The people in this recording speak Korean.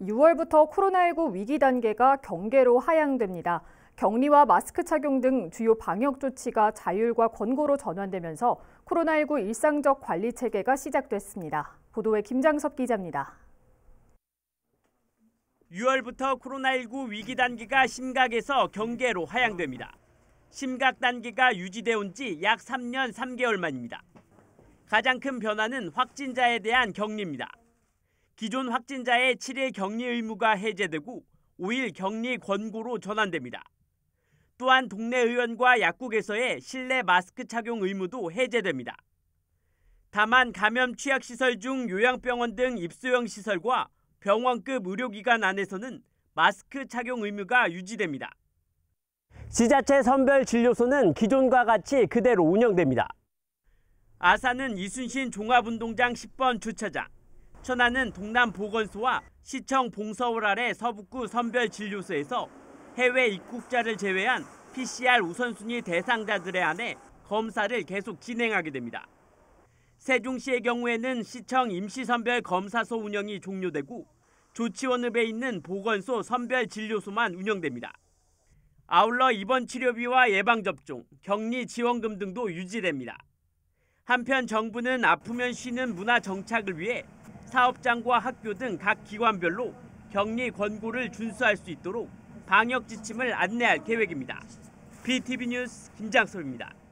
6월부터 코로나19 위기 단계가 경계로 하향됩니다. 격리와 마스크 착용 등 주요 방역 조치가 자율과 권고로 전환되면서 코로나19 일상적 관리 체계가 시작됐습니다. 보도에 김장섭 기자입니다. 6월부터 코로나19 위기 단계가 심각에서 경계로 하향됩니다. 심각 단계가 유지돼 온지 약 3년 3개월 만입니다. 가장 큰 변화는 확진자에 대한 격리입니다. 기존 확진자의 7일 격리 의무가 해제되고 5일 격리 권고로 전환됩니다. 또한 동네 의원과 약국에서의 실내 마스크 착용 의무도 해제됩니다. 다만 감염 취약시설 중 요양병원 등 입소형 시설과 병원급 의료기관 안에서는 마스크 착용 의무가 유지됩니다. 지자체 선별 진료소는 기존과 같이 그대로 운영됩니다. 아산은 이순신 종합운동장 10번 주차장, 추천하는 동남보건소와 시청 봉서울 아래 서북구 선별진료소에서 해외 입국자를 제외한 PCR 우선순위 대상자들에 한해 검사를 계속 진행하게 됩니다. 세종시의 경우에는 시청 임시선별 검사소 운영이 종료되고 조치원읍에 있는 보건소 선별 진료소만 운영됩니다. 아울러 입원 치료비와 예방접종, 격리 지원금 등도 유지됩니다. 한편 정부는 아프면 쉬는 문화 정착을 위해 사업장과 학교 등 각 기관별로 격리 권고를 준수할 수 있도록 방역 지침을 안내할 계획입니다. BTV 뉴스 김장섭입니다.